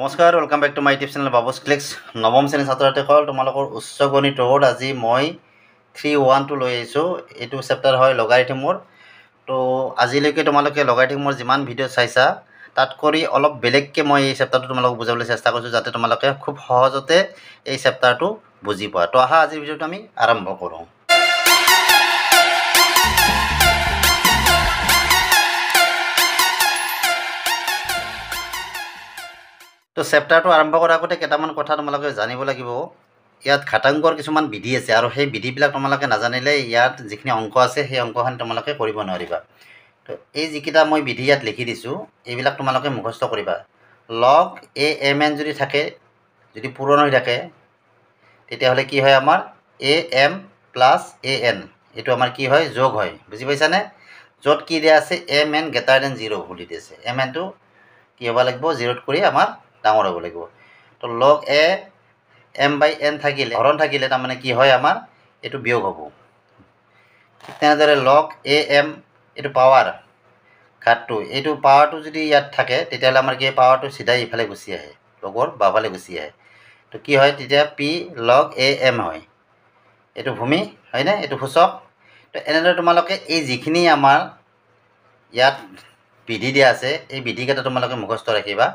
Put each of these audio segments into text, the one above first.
নমস্কাৰ welcome back to my YouTube channel Babus clicks নৱম শ্ৰেণী ছাত্ৰ ছাত্ৰীসকল তোমালোকৰ উচ্চ গণিত গণিতৰ আজি মই থ্ৰী ওয়ান টু লৈ আহিছোঁ এইটো চেপ্টাৰ হয় লগাই মোৰ তো আজিলৈকে তোমালোকে লগাই মোৰ যিমান ভিডিঅ' চাইছা তাত কৰি অলপ বেলেগকৈ মই এই চেপ্টাৰটো তোমালোকক বুজাবলৈ চেষ্টা কৰিছোঁ যাতে তোমালোকে খুব সহজতে এই চেপ্টাৰটো বুজি পোৱা তো আহা আজিৰ ভিডিঅ'টো আমি আৰম্ভ কৰোঁ তো চেপ্টাৰটো আৰম্ভ কৰাৰ আগতে কেইটামান কথা তোমালোকে জানিব লাগিব ইয়াত ঘাটাংকৰ কিছুমান বিধি আছে আৰু সেই বিধিবিলাক তোমালোকে নাজানিলে ইয়াত যিখিনি অংক আছে সেই অংকখিনি তোমালোকে কৰিব নোৱাৰিবা তো এই যিকেইটা মই বিধি ইয়াত লিখি দিছোঁ এইবিলাক তোমালোকে মুখস্থ কৰিবা লগ এ এম এন যদি থাকে যদি পূৰণ হৈ থাকে তেতিয়াহ'লে কি হয় আমাৰ A M plus A N এইটো আমাৰ কি হয় যোগ হয় বুজি পাইছানে য'ত কি দিয়া আছে M N greater than zero' বুলি দিছে এম এনটো কি হ'ব লাগিব জিৰ'ত কৰি আমাৰ ডাঙৰ হ'ব লাগিব তো লগ এ এম বাই এন থাকিলে হৰণ থাকিলে তাৰমানে কি হয় আমাৰ এইটো বিয়োগ হ'ব ঠিক তেনেদৰে লগ এ এম এইটো পাৱাৰ ঘাটটো এইটো পাৱাৰটো যদি ইয়াত থাকে তেতিয়াহ'লে আমাৰ কি হয় পাৱাৰটো চিধাই ইফালে গুচি আহে লগৰ বাফালে গুচি আহে তো কি হয় তেতিয়া পি লগ এ এম হয় এইটো ভূমি হয়নে এইটো সূচক তো এনেদৰে তোমালোকে এই যিখিনি আমাৰ ইয়াত বিধি দিয়া আছে এই বিধিকেইটা তোমালোকে মুখস্থ ৰাখিবা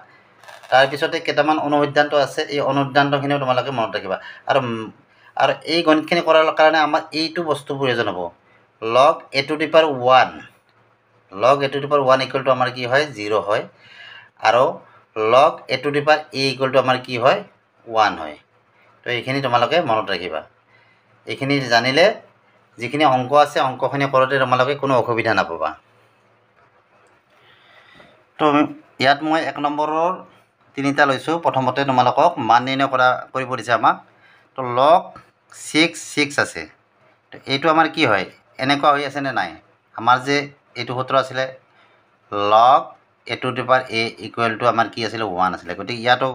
তাৰপিছতে কেইটামান অনুসিদ্ধান্ত আছে এই অনুসিদ্ধান্তখিনিও তোমালোকে মনত ৰাখিবা আৰু আৰু এই গণিতখিনি কৰাৰ কাৰণে আমাৰ এইটো বস্তু প্ৰয়োজন হ'ব log A to the power one log A to the power one ইকুৱেলটো আমাৰ কি হয় জিৰ' হয় আৰু লগ এ টু দি পাৰ এ ইকুৱেলটো আমাৰ কি হয় ওৱান হয় তো এইখিনি তোমালোকে মনত ৰাখিবা এইখিনি জানিলে যিখিনি অংক আছে অংকখিনি কৰোঁতে তোমালোকে কোনো অসুবিধা নাপাবা তো ইয়াত মই এক নম্বৰৰ তিনিটা লৈছোঁ প্ৰথমতে তোমালোকক মান নিৰ্ণয় কৰা কৰিব দিছে আমাক তো লগ ছিক্স ছিক্স আছে তো এইটো আমাৰ কি হয় এনেকুৱা হৈ আছেনে নাই আমাৰ যে এইটো সূত্ৰ আছিলে log A to the power A equal to আমাৰ কি আছিলে ওৱান আছিলে গতিকে ইয়াতো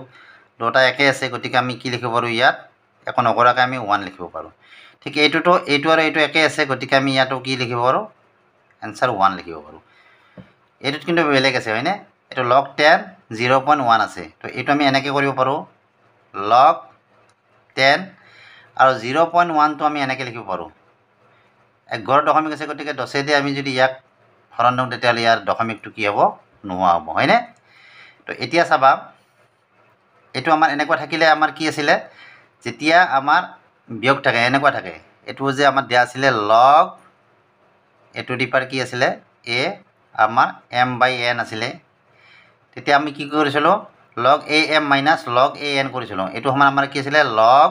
দুটা একে আছে গতিকে আমি কি লিখিব পাৰোঁ ইয়াত একো নকৰাকৈ আমি ওৱান লিখিব পাৰোঁ ঠিক এইটোতো এইটো আৰু এইটো একে আছে গতিকে আমি ইয়াতো কি লিখিব পাৰোঁ এনচাৰ ওৱান লিখিব পাৰোঁ এইটোত কিন্তু বেলেগ আছে হয়নে এইটো log ten zero' point one আছে তো এইটো আমি এনেকৈ কৰিব পাৰোঁ লগ টেন আৰু জিৰ' পইণ্ট ওৱানটো আমি এনেকৈ লিখিব পাৰোঁ এঘাৰ দশমিক আছে গতিকে দহেদি আমি যদি ইয়াক হৰণ দিওঁ তেতিয়াহ'লে ইয়াৰ দশমিকটো কি হ'ব নোহোৱা হ'ব হয়নে তো এতিয়া চাবা এইটো আমাৰ এনেকুৱা থাকিলে আমাৰ কি আছিলে যেতিয়া আমাৰ বিয়োগ থাকে এনেকুৱা থাকে এইটো যে আমাৰ দিয়া আছিলে লগ এইটো দি পাৰ কি আছিলে এ আমাৰ এম বাই এন আছিলে তেতিয়া আমি কি কৰিছিলোঁ log A M minus log A N কৰিছিলোঁ এইটো সমান আমাৰ কি আছিলে log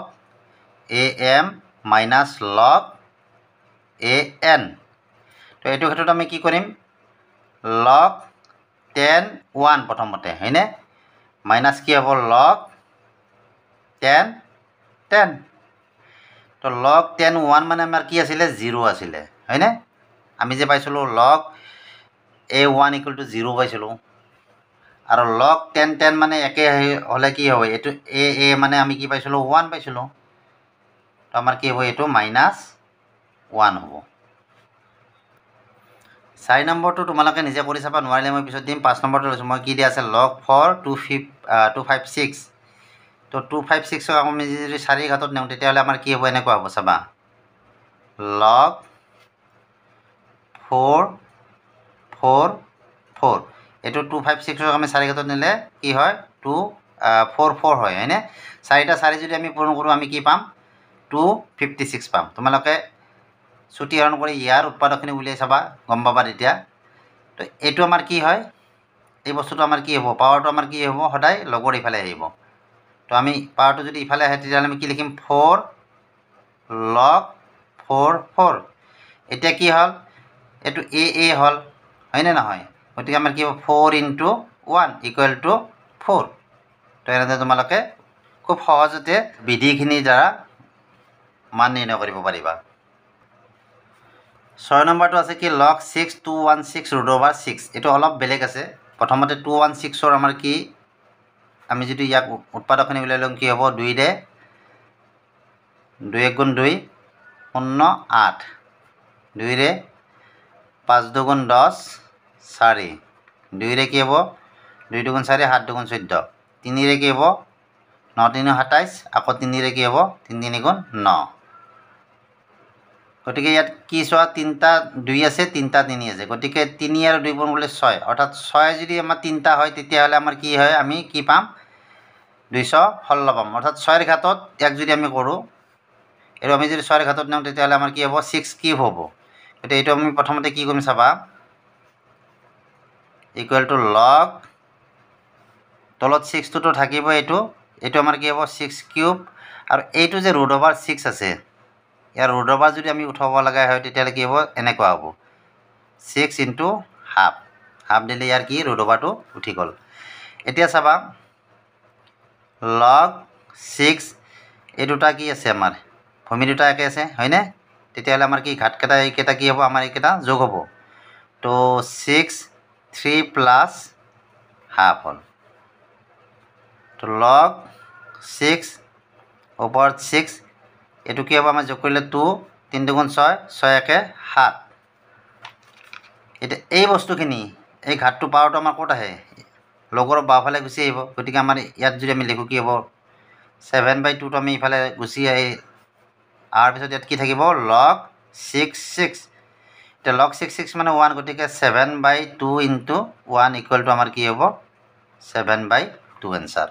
A M minus log A N তো এইটো ক্ষেত্ৰত আমি কি কৰিম লগ টেন ওৱান প্ৰথমতে হয়নে মাইনাছ কি হ'ব লগ টেন টেন তো লগ টেন ওৱান মানে আমাৰ কি আছিলে জিৰ' আছিলে হয়নে আমি যে পাইছিলোঁ log A one equal to zero' পাইছিলোঁ আৰু লগ টেন টেন মানে একে হ'লে কি হ'ব এইটো এ এ মানে আমি কি পাইছিলোঁ ওৱান পাইছিলোঁ তো আমাৰ কি হ'ব এইটো মাইনাছ ওৱান হ'ব চাৰি নম্বৰটো তোমালোকে নিজে কৰি চাবা নোৱাৰিলে মই পিছত দিম পাঁচ নম্বৰটো লৈছোঁ মই কি দিয়া আছে log four two five two five six তো টু ফাইভ ছিক্সক আমি যদি চাৰি ঘাটত নিওঁ তেতিয়াহ'লে আমাৰ কি হ'ব এনেকুৱা হ'ব চাবা লগ ফ'ৰ ফ'ৰ ফ'ৰ এইটো টু ফাইভ ছিক্সক আমি চাৰি ঘাটত নিলে কি হয় টু ফ'ৰ ফ'ৰ হয় হয়নে চাৰিটা চাৰি যদি আমি পূৰণ কৰোঁ আমি কি পাম টু ফিফটি ছিক্স পাম তোমালোকে চুটি হৰণ কৰি ইয়াৰ উৎপাদকখিনি উলিয়াই চাবা গম পাবা তেতিয়া তো এইটো আমাৰ কি হয় এই বস্তুটো আমাৰ কি হ'ব পাৱাৰটো আমাৰ কি হ'ব সদায় লগৰ ইফালে আহিব তো আমি পাৱাৰটো যদি ইফালে আহে তেতিয়াহ'লে আমি কি লিখিম ফ'ৰ লগ ফ'ৰ ফ'ৰ এতিয়া কি হ'ল এইটো এ এ হ'ল হয়নে নহয় গতি আমার কি four into one equal to four তো এনেদরে তোমালে খুব সহজতে বিধিখিনি দ্বারা মান নির্ণয় করবা ছয় নম্বরটা আছে কি log six two one six root over six এই অল্প বেলেগ আছে প্রথমতে টু ওয়ান সিক্সর আমার কি আমি যদি ইয়াক উৎপাদকখানি বিলাই লোক কি হব দুই রে দুই এক গুণ দুই শূন্য আট দুই পাঁচ দুগুণ দশ চাৰি দুইৰে কি হ'ব দুই দুগুণ চাৰি সাত দুগুণ চৈধ্য তিনিৰে কি হ'ব ন তিনি সাতাইছ আকৌ তিনিৰে কি হ'ব তিনি তিনিগুণ ন গতিকে ইয়াত কি চোৱা তিনিটা দুই আছে তিনিটা তিনি আছে গতিকে তিনি আৰু দুই পোন কৰিলে ছয় অৰ্থাৎ ছয় যদি আমাৰ তিনিটা হয় তেতিয়াহ'লে আমাৰ কি হয় আমি কি পাম দুইশ ষোল্ল পাম অৰ্থাৎ ছয়ৰ ঘাটত ইয়াক যদি আমি কৰোঁ আৰু আমি যদি ছয়ৰ ঘাটত নিওঁ তেতিয়াহ'লে আমাৰ কি হ'ব ছিক্স কিউব হ'ব গতিকে এইটো আমি প্ৰথমতে কি কৰিম চাবা ইকুয়াল টু লগ তলত চিক্সটোতো থাকিব এইটো এইটো আমাৰ কি হ'ব চিক্স কিউব আৰু এইটো যে ৰুট অভাৰ চিক্স আছে ইয়াৰ ৰুট অভাৰ যদি আমি উঠাব লগা হয় তেতিয়াহ'লে কি হ'ব এনেকুৱা হ'ব চিক্স ইনটু হাফ হাফ দিলে ইয়াৰ কি ৰুট অভাৰটো উঠি গ'ল এতিয়া চাবা লগ চিক্স এই দুটা কি আছে আমাৰ ভূমি দুটা একে আছে হয়নে তেতিয়াহ'লে আমাৰ কি ঘাটকেইটা এইকেইটা কি হ'ব আমাৰ এইকেইটা যোগ হ'ব তো চিক্স থ্ৰী প্লাছ হাফ হ'ল তো লগ ছিক্স ওপৰত ছিক্স এইটো কি হ'ব আমাৰ যোগ কৰিলে টু তিনি দুগুণ ছয় ছয় একে সাত এতিয়া এই বস্তুখিনি এই ঘাটটো পাৱাৰটো আমাৰ ক'ত আহে লগৰ বাওঁফালে গুচি আহিব গতিকে আমাৰ ইয়াত যদি আমি লিখোঁ কি হ'ব ছেভেন বাই টুটো আমি ইফালে গুচি আহি অহাৰ পিছত ইয়াত কি থাকিব লগ ছিক্স ছিক্স এতিয়া লগ ছিক্স ছিক্স মানে ওৱান গতিকে seven by two into one equal to আমাৰ কি হ'ব ছেভেন বাই টু এনচাৰ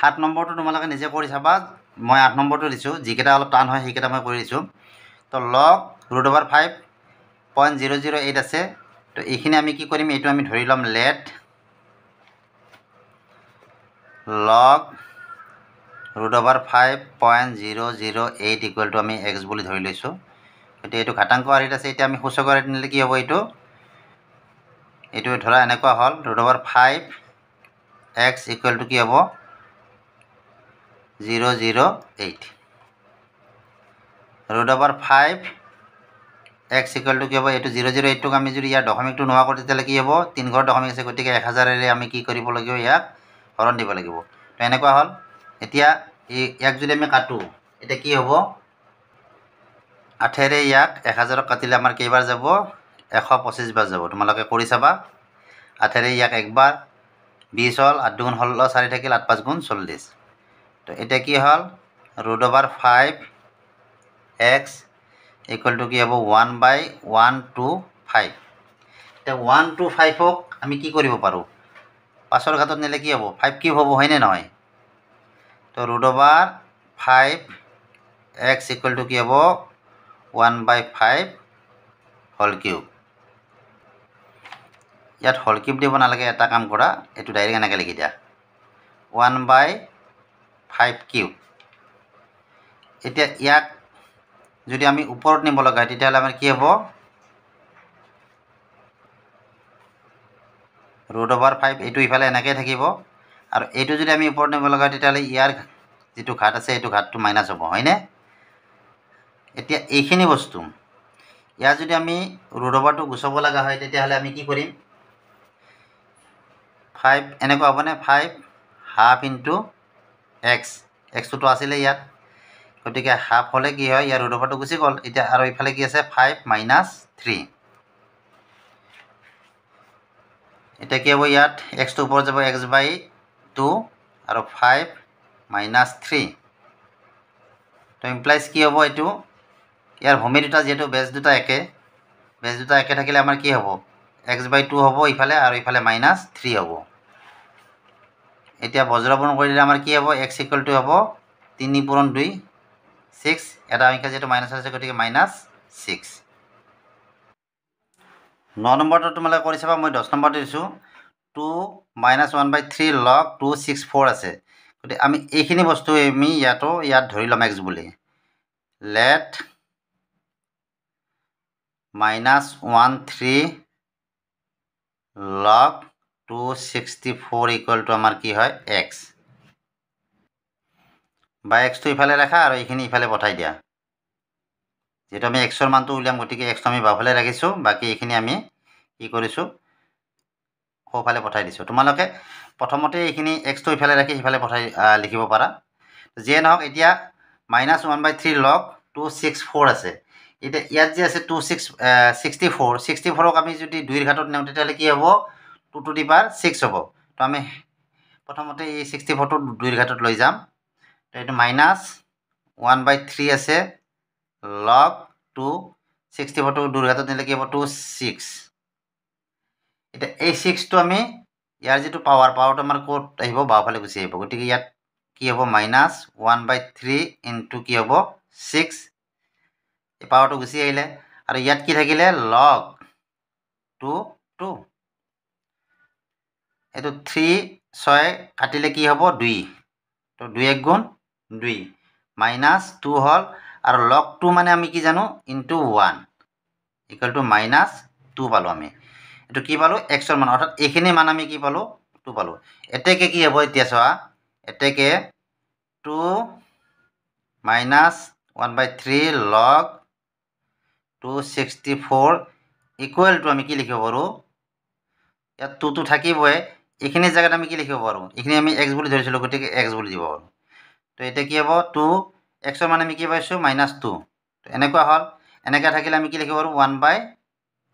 সাত নম্বৰটো তোমালোকে নিজে কৰি চাবা মই আঠ নম্বৰটো দিছোঁ যিকেইটা অলপ টান হয় সেইকেইটা মই কৰি দিছোঁ তো log root over five point zero' zero' eight আছে তো এইখিনি আমি কি কৰিম এইটো আমি ধৰি ল'ম let log root over five point zero' zero' eight equal to আমি এক্স বুলি ধৰি লৈছোঁ এতিয়া এইটো ঘাটাংক আৰ্হিত আছে এতিয়া আমি সূচক আৰ্হিত নিলে কি হ'ব এইটো এইটো ধৰা এনেকুৱা হ'ল root over five X equal to কি হ'ব zero' zero' eight root over five X equal to কি হ'ব এইটো জিৰ' জিৰ' এইটটোক আমি যদি ইয়াৰ দশমিকটো নোহোৱা কৰোঁ তেতিয়াহ'লে কি হ'ব তিনিঘৰ দশমিক আছে গতিকে এক হাজাৰেৰে আমি কি কৰিব লাগিব ইয়াক হৰণ দিব লাগিব তো এনেকুৱা হ'ল এতিয়া ইয়াক যদি আমি কাটো এতিয়া কি হ'ব আঠেৰে ইয়াক এহাজাৰক কাটিলে আমাৰ কেইবাৰ যাব এশ পঁচিছ বাৰ যাব তোমালোকে কৰি চাবা আঠেৰে ইয়াক একবাৰ বিছ হ'ল আঠ দুগুণ ষোল্ল চাৰি থাকিল আঠ পাঁচ গুণ চল্লিছ তো এতিয়া কি হ'ল root over five X equal to কি হ'ব one by one two five এতিয়া ওৱান টু ফাইভক আমি কি কৰিব পাৰোঁ পাঁচৰ ঘাটত নিলে কি হ'ব ফাইভ কিউব হ'ব হয়নে নহয় তো root over five X equal to কি হব ওয়ান বাই ফাইভ হল কিউব ইয়াত হল কিউব দিব নালাগে এটা কাম করা এই ডাইরেক্ট এনেকে লিখি দিয়া ওয়ান বাই ফাইভ কিউব এটা ইয়াক যদি আমি উপর নিব আমার কি হব রুট ওভার ফাইভ এই ইফালে এনেকেই থাকিব আৰু এইটো যদি আমি ওপৰত নিব লগা তেতিয়াহ'লে ইয়াৰ যিটো ঘাট আছে সেইটো ঘাটটো মাইনাছ হ'ব হয়নে এতিয়া এইখিনি বস্তু ইয়াৰ যদি আমি ৰুডবাৰটো গুচাব লগা হয় তেতিয়াহ'লে আমি কি কৰিম ফাইভ এনেকুৱা হ'বনে ফাইভ হাফ ইনটু এক্স এক্সটোতো আছিলে ইয়াত গতিকে হাফ হ'লে কি হয় ইয়াৰ ৰুডবাৰটো গুচি গ'ল এতিয়া আৰু ইফালে কি আছে ফাইভ মাইনাছ থ্ৰী এতিয়া কি হ'ব ইয়াত এক্সটো ওপৰত যাব এক্স বাই টু আৰু ফাইভ মাইনাছ থ্ৰী তো ইমপ্লাইজ কি হ'ব এইটো ইয়াৰ ভূমি দুটা যিহেতু বেজ দুটা একে বেজ দুটা একে থাকিলে আমাৰ কি হ'ব এক্স বাই টু হ'ব ইফালে আৰু ইফালে মাইনাছ থ্ৰী হ'ব এতিয়া বজ্ৰপূৰণ কৰি দিলে আমাৰ কি হ'ব এক্স ইকুৱেল টু হ'ব তিনি পূৰণ দুই ছিক্স এটা সংখ্যা যিহেতু মাইনাছ আছে গতিকে মাইনাছ ছিক্স ন নম্বৰটো তোমালোকে কৰি চাবা মই দহ নম্বৰটো দিছোঁ two minus one by three log two six four আছে গতিকে আমি এইখিনি বস্তু আমি ইয়াতো ইয়াত ধৰি ল'ম এক্স বুলি let minus one three log two sixty four equal to আমাৰ কি হয় এক্স বা এক্সটো ইফালে ৰাখা আৰু এইখিনি ইফালে পঠাই দিয়া যিহেতু আমি এক্সৰ মানটো উলিয়াম গতিকে এক্স আমি বাফালে ৰাখিছোঁ বাকী এইখিনি আমি কি কৰিছোঁ সোঁফালে পঠাই দিছোঁ তোমালোকে প্ৰথমতে এইখিনি এক্সটো ইফালে ৰাখি সিফালে পঠাই লিখিব পাৰা যিয়ে নহওক এতিয়া minus one by three log two six four আছে এতিয়া ইয়াত যে আছে two six sixty four sixty ফ'ৰক আমি যদি দুইৰ ঘাটত নিওঁ তেতিয়াহ'লে কি হ'ব two to the power six হ'ব তো আমি প্ৰথমতে এই ছিক্সটি ফ'ৰটো দুইৰ ঘাটত লৈ যাম তো এইটো মাইনাছ ওৱান বাই থ্ৰী আছে লগ টু ছিক্সটি ফ'ৰটো দুই ঘাটত নিলে কি হ'ব টু ছিক্স এতিয়া এই ছিক্সটো আমি ইয়াৰ যিটো পাৱাৰ পাৱাৰটো আমাৰ ক'ত আহিব বাওঁফালে গুচি আহিব গতিকে ইয়াত কি হ'ব minus one by three into কি হ'ব ছিক্স এই পাৱাৰটো গুচি আহিলে আৰু ইয়াত কি থাকিলে লগ টু টু এইটো থ্ৰী ছয় কাটিলে কি হ'ব দুই তো দুই এক গুণ দুই মাইনাছ টু হ'ল আৰু লগ টু মানে আমি কি জানো into one equal to minus two পালোঁ আমি এইটো কি পালোঁ এক্সৰ মান অৰ্থাৎ এইখিনি মান আমি কি পালোঁ টু পালোঁ এতেকে কি হ'ব এতিয়া চোৱা এতেকে two minus one by three log two sixty four equal to আমি কি লিখিব পাৰোঁ ইয়াত টুটো থাকিবই এইখিনি জেগাত আমি কি লিখিব পাৰোঁ এইখিনি আমি এক্স বুলি ধৰিছিলোঁ গতিকে এক্স বুলি দিব পাৰোঁ তো এতিয়া কি হ'ব টু এক্সৰ মানে আমি কি পাইছোঁ মাইনাছ টু এনেকুৱা হ'ল এনেকৈ থাকিলে আমি কি লিখিব পাৰোঁ ওৱান বাই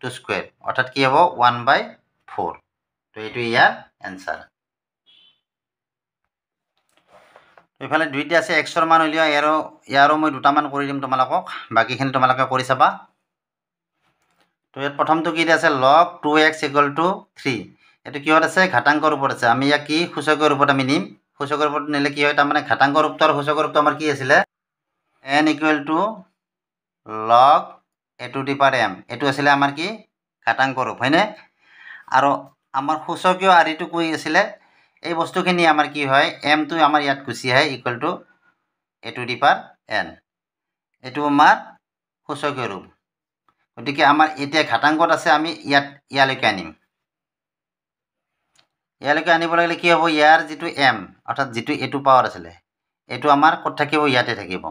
টু স্কুয়ার অর্থাৎ কি হব ওয়ান বাই ফোর তো এইটো ইয়ার এনসার এইফালে দুইটা আছে এক্সর মান উলিয়া ইয়ারও ইয়ারও মানে দুটামান করে দিম তোমালক বাকিখানি তোমালকে করে চাবা তো ইয়াত প্রথমটো কি আছে log two X equal to three এই কিহত আছে ঘাটাঙ্ক রূপত আছে আমি ইয়াক কি সূচকের রূপত আমি নিম সূচকের রূপত নিলে কি হয় তারমানে ঘাটাঙ্ক রূপত সূচক রূপত আমার কি আছিল N equal to log A to the power M এইটো আছিলে আমাৰ কি ঘাটাংক ৰূপ হয়নে আৰু আমাৰ সূচকীয় আৰিটো কৈ আছিলে এই বস্তুখিনি আমাৰ কি হয় এমটো আমাৰ ইয়াত গুচি আহে equal to A to the power N এইটো আমাৰ সূচকীয় ৰূপ গতিকে আমাৰ এতিয়া ঘাটাংকত আছে আমি ইয়াত ইয়ালৈকে আনিম ইয়ালৈকে আনিব লাগিলে কি হ'ব ইয়াৰ যিটো এম অৰ্থাৎ যিটো এইটো পাৱাৰ আছিলে এইটো আমাৰ ক'ত থাকিব ইয়াতে থাকিব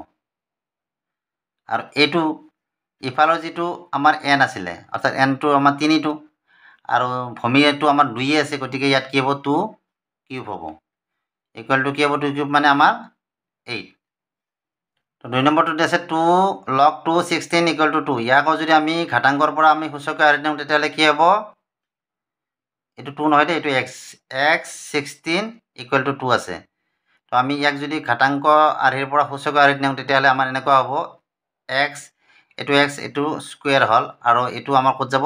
আৰু এইটো ইফালৰ যিটো আমাৰ এন আছিলে অৰ্থাৎ এনটো আমাৰ তিনিটো আৰু ভূমিটো আমাৰ দুয়ে আছে গতিকে ইয়াত কি হ'ব টু কিউব হ'ব ইকুৱেল টু কি হ'ব টু কিউব মানে আমাৰ এইট তো দুই নম্বৰটোত আছে two log two sixteen equal to two ইয়াকো যদি আমি ঘাটাংকৰ পৰা আমি সূচকে আৰি দিওঁ তেতিয়াহ'লে কি হ'ব এইটো টু নহয় দেই এইটো X X sixteen equal to two আছে তো আমি ইয়াক যদি ঘাটাংক আৰ্হিৰ পৰা সূচকে আঁৰি দিওঁ তেতিয়াহ'লে আমাৰ এনেকুৱা হ'ব এক্স এইটো এক্স এইটো স্কুৱেৰ হ'ল আৰু এইটো আমাৰ ক'ত যাব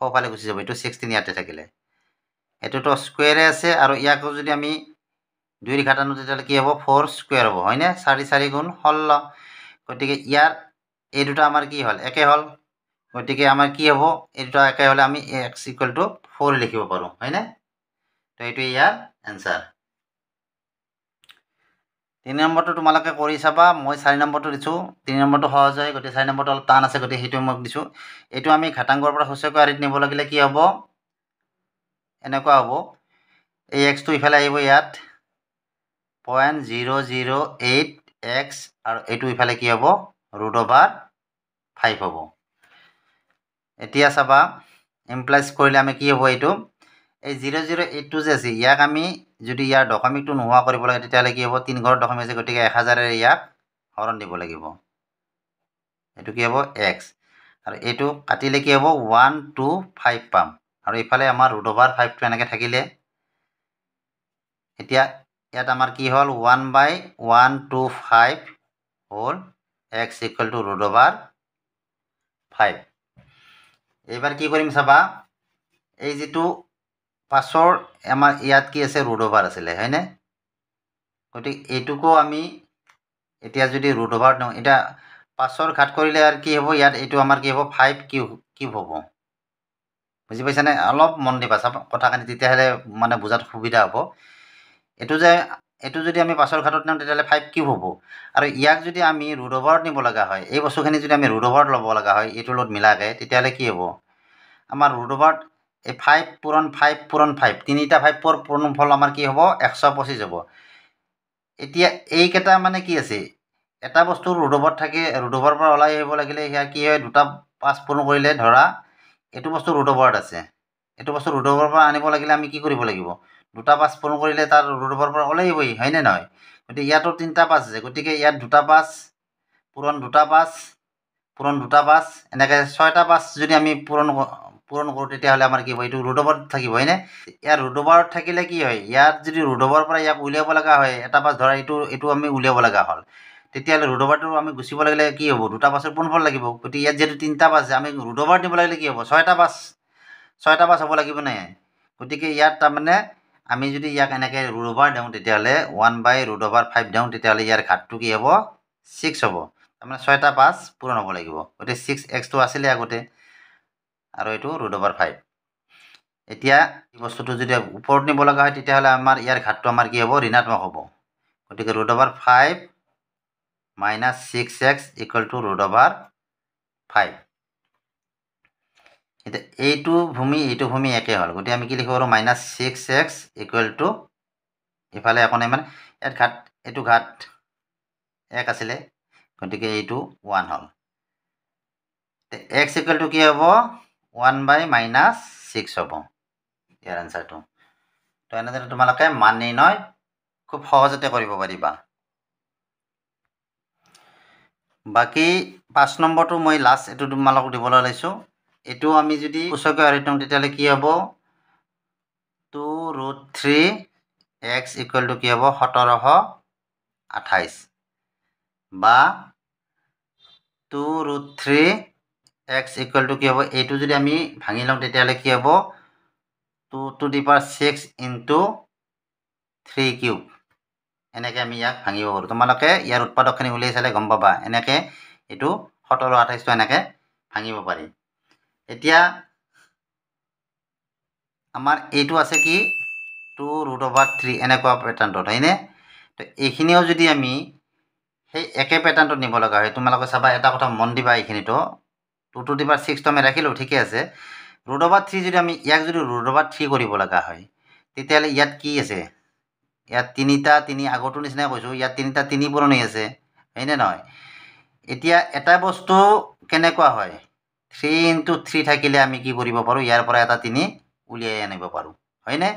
সোঁফালে গুচি যাব এইটো ছিক্সটিন ইয়াতে থাকিলে এইটোতো স্কুৱেৰে আছে আৰু ইয়াকো যদি আমি দুই ৰেখাত আনো তেতিয়াহ'লে কি হ'ব ফ'ৰ স্কুৱেৰ হ'ব হয়নে চাৰি চাৰি গুণ ষোল্ল গতিকে ইয়াৰ এই দুটা আমাৰ কি হ'ল একে হ'ল গতিকে আমাৰ কি হ'ব এই দুটা একে হ'লে আমি এক্স ইকুৱেল টু ফ'ৰ লিখিব পাৰোঁ হয়নে তো এইটোৱে ইয়াৰ এনচাৰ তিনি নম্বৰটো তোমালোকে কৰি চাবা মই চাৰি নম্বৰটো দিছোঁ তিনি নম্বৰটো সহজ হয় গতিকে চাৰি নম্বৰটো অলপ টান আছে গতিকে সেইটোৱে মই দিছোঁ এইটো আমি ঘাটাংগৰ পৰা সুচকৈ আৰিত নিব লাগিলে কি হ'ব এনেকুৱা হ'ব এই এক্সটো ইফালে আহিব ইয়াত point zero' zero' eight X আৰু এইটো ইফালে কি হ'ব ৰুট অভাৰ ফাইভ হ'ব এতিয়া চাবা ইমপ্লাইজ কৰিলে আমি কি হ'ব এইটো এই জিৰ' জিৰ' এইটটো যে আছে ইয়াক আমি যদি ইয়াৰ দশমিকটো নোহোৱা কৰিব লাগে তেতিয়াহ'লে কি হ'ব তিনি ঘৰ দশমী আছে গতিকে এক হাজাৰেৰে ইয়াক হৰণ দিব লাগিব এইটো কি হ'ব এক্স আৰু এইটো কাটিলে কি হ'ব ওৱান টু ফাইভ পাম আৰু এইফালে আমাৰ ৰুট অভাৰ ফাইভটো এনেকৈ থাকিলে এতিয়া ইয়াত আমাৰ কি হ'ল one by one two five হ'ল X equal to root over five এইবাৰ কি কৰিম চাবা এই যিটো পাছৰ আমাৰ ইয়াত কি আছে ৰোড অভাৰ আছিলে হয়নে গতিকে এইটোকো আমি এতিয়া যদি ৰোড ৰোডভাৰ দিওঁ এতিয়া পাছৰ ঘাট কৰিলে আৰু কি হ'ব ইয়াত এইটো আমাৰ কি হ'ব ফাইভ কিউ কিউব হ'ব বুজি পাইছেনে অলপ মন দিবা চাব কথাখিনি তেতিয়াহ'লে মানে বুজাত সুবিধা হ'ব এইটো যে এইটো যদি আমি পাছৰ ঘাটত নিওঁ তেতিয়াহ'লে ফাইভ কিউব হ'ব আৰু ইয়াক যদি আমি ৰোড অভাৰত নিব লগা হয় এই বস্তুখিনি যদি আমি ৰোড অভাৰত ল'ব লগা হয় এইটোৰ লগত মিলাকৈ তেতিয়াহ'লে কি হ'ব আমাৰ ৰোড অভাৰত এই ফাইভ পূৰণ ফাইভ পূৰণ ফাইভ তিনিটা ফাইভ পূৰণ ফল আমাৰ কি হ'ব এশ পঁচিছ হ'ব এতিয়া এইকেইটা মানে কি আছে এটা বস্তু ৰুডবত থাকি ৰুডবৰ পৰা ওলাই আহিব লাগিলে সেয়া কি হয় দুটা পাছ পূৰণ কৰিলে ধৰা এইটো বস্তু ৰুডবৰত আছে এইটো বস্তু ৰুডবৰ পৰা আনিব লাগিলে আমি কি কৰিব লাগিব দুটা পাছ পূৰণ কৰিলে তাৰ ৰুডবৰ পৰা ওলাই ওলাইবই হয়নে নহয় গতিকে ইয়াতো তিনিটা পাছ আছে গতিকে ইয়াত দুটা পাছ পূৰণ দুটা পাছ পূৰণ দুটা পাছ এনেকৈ ছয়টা পাছ যদি আমি পূৰণ পূৰণ কৰোঁ তেতিয়াহ'লে আমাৰ কি হয় এইটো ৰুট ওভাৰ থাকি হয় ইয়াৰ ৰুট ওভাৰ থাকলে কি হয় ইয়াত যদি ৰুট পৰা ইয়াক উলিয়াব লগা হয় এটা ধৰা এইটো এইটো আমি উলিয়াব লগা হল তেতিয়াহলে ৰুট আমি গুচিব লাগিলে কি হ'ব দুটা বাছৰ পোনফল লাগিব গতিকে ইয়াত যিহেতু তিনিটা বাছ আমি ৰুট অভাৰ দিব লাগিলে কি হ'ব ছয়টা বাছ ছয়টা বাছ হ'ব লাগিব নে গতিকে ইয়াত তাৰমানে আমি যদি ইয়াক এনেকৈ ৰুট অভাৰ দিওঁ তেতিয়াহ'লে one by root over five দিওঁ তেতিয়াহ'লে ইয়াৰ ঘাটটো কি হ'ব ছিক্স হ'ব তাৰমানে ছয়টা পাছ পূৰণ হ'ব লাগিব গতিকে ছিক্স এক্সটো আছিলে আগতে আৰু এইটো ৰুট অভাৰ ফাইভ এতিয়া এই বস্তুটো যদি ওপৰত নিব লগা হয় তেতিয়াহ'লে আমাৰ ইয়াৰ ঘাটটো আমাৰ কি হ'ব ঋণাত্মক হ'ব গতিকে root over five minus six X equal to root over five এতিয়া এইটো ভূমি এইটো ভূমি একে হ'ল গতিকে আমি কি লিখিব পাৰোঁ minus six X equal to ইফালে একো নাই মানে ইয়াত ঘাট এইটো ঘাট এক আছিলে গতিকে এইটো ওৱান হ'ল এক্স ইকুৱেল টু কি হ'ব ওৱান বাই মাইনাছ ছিক্স হ'ব ইয়াৰ এনচাৰটো তো এনেদৰে তোমালোকে মান নিৰ্ণয় খুব সহজতে কৰিব পাৰিবা বাকী পাঁচ নম্বৰটো মই লাষ্ট এইটো তোমালোক দিবলৈ লৈছোঁ এইটো আমি যদি সূচকীয় আৰিতম তেতিয়াহ'লে কি হ'ব two root three X equal to কি হ'ব সোতৰশ আঠাইছ বা two root three X equal to কি হ'ব এইটো যদি আমি ভাঙি লওঁ তেতিয়াহ'লে কি হ'ব two to the power six into three cube এনেকৈ আমি ইয়াক ভাঙিব পাৰোঁ তোমালোকে ইয়াৰ উৎপাদকখিনি উলিয়াই চালে গম পাবা এনেকৈ এইটো সোতৰ আঠাইছটো এনেকৈ ভাঙিব পাৰি এতিয়া আমাৰ এইটো আছে কি টু ৰুট অভাৰ থ্ৰী এনেকুৱা পেটাৰ্ণটোত হয়নে তো এইখিনিও যদি আমি সেই একে পেটাৰ্ণটোত নিব লগা হয় তোমালোকে চাবা এটা কথা মন দিবা এইখিনিতো টু টু দিবাৰ ছিক্সটো আমি ৰাখিলোঁ ঠিকে আছে ৰুট অভাৰ থ্ৰী যদি আমি ইয়াক যদি ৰুট অভাৰ থ্ৰী কৰিব লগা হয় তেতিয়াহ'লে ইয়াত কি আছে ইয়াত তিনিটা তিনি আগৰটো নিচিনাই কৈছোঁ ইয়াত তিনিটা তিনি পুৰণি আছে হয়নে নহয় এতিয়া এটা বস্তু কেনেকুৱা হয় থ্ৰী ইণ্টু থ্ৰী থাকিলে আমি কি কৰিব পাৰোঁ ইয়াৰ পৰা এটা তিনি উলিয়াই আনিব পাৰোঁ হয়নে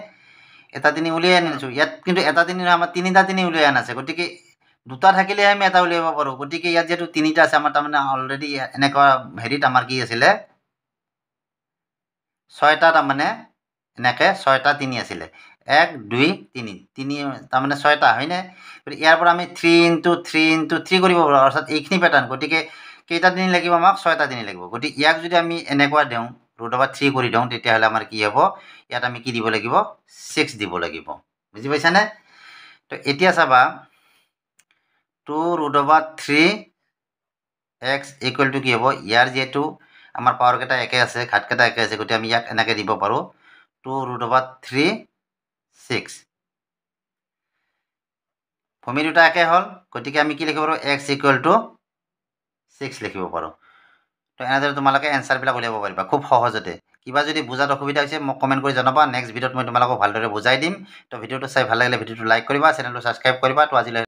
এটা তিনি উলিয়াই আনিছোঁ ইয়াত কিন্তু এটা তিনি আমাৰ তিনিটা তিনি উলিয়াই অনা আছে গতিকে দুটা থাকিলেহে আমি এটা উলিয়াব পাৰোঁ গতিকে ইয়াত যিহেতু তিনিটা আছে আমাৰ তাৰমানে অলৰেডি এনেকুৱা হেৰিত আমাৰ কি আছিলে ছয়টা তাৰমানে এনেকৈ ছয়টা তিনি আছিলে এক দুই তিনি তিনি তাৰমানে ছয়টা হয়নে গতিকে ইয়াৰ পৰা আমি three into three into three কৰিব পাৰোঁ অৰ্থাৎ এইখিনি পেটাৰ্ণ গতিকে কেইটা তিনি লাগিব আমাক ছয়টা তিনি লাগিব গতিকে ইয়াক যদি আমি এনেকুৱা দিওঁ ৰুট অফ থ্ৰী কৰি দিওঁ তেতিয়াহ'লে আমাৰ কি হ'ব ইয়াত আমি কি দিব লাগিব ছিক্স দিব লাগিব বুজি পাইছানে তো এতিয়া চাবা two root over three X equal to কি হ'ব ইয়াৰ যিহেতু আমাৰ পাৱাৰকেইটা একে আছে ঘাটকেইটা একে আছে গতিকে আমি ইয়াক এনেকৈ দিব পাৰোঁ two root over three six ভূমি দুটা একে হ'ল গতিকে আমি কি লিখিব পাৰোঁ এক্স ইকুৱেল টু ছিক্স লিখিব পাৰোঁ তো এনেদৰে তোমালোকে এনচাৰবিলাক উলিয়াব পাৰিবা খুব সহজতে কিবা যদি বুজাত অসুবিধা হৈছে মোক কমেণ্ট কৰি জনাবা নেক্সট ভিডিঅ'ত মই তোমালোকক ভালদৰে বুজাই দিম তো ভিডিঅ'টো চাই ভাল লাগিলে ভিডিঅ'টো লাইক কৰিবা চেনেলটো ছাবস্ক্ৰাইব কৰিবা তো আজিলৈ